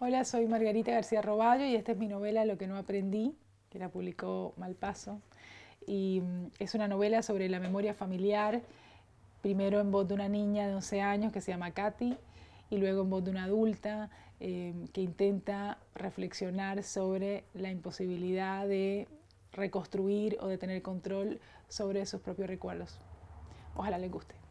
Hola, soy Margarita García Roballo y esta es mi novela Lo que no aprendí, que la publicó Malpaso. Y mm, es una novela sobre la memoria familiar, primero en voz de una niña de 11 años que se llama Katy y luego en voz de una adulta em, que intenta reflexionar sobre la imposibilidad de reconstruir o de tener control sobre sus propios recuerdos. Ojalá les guste.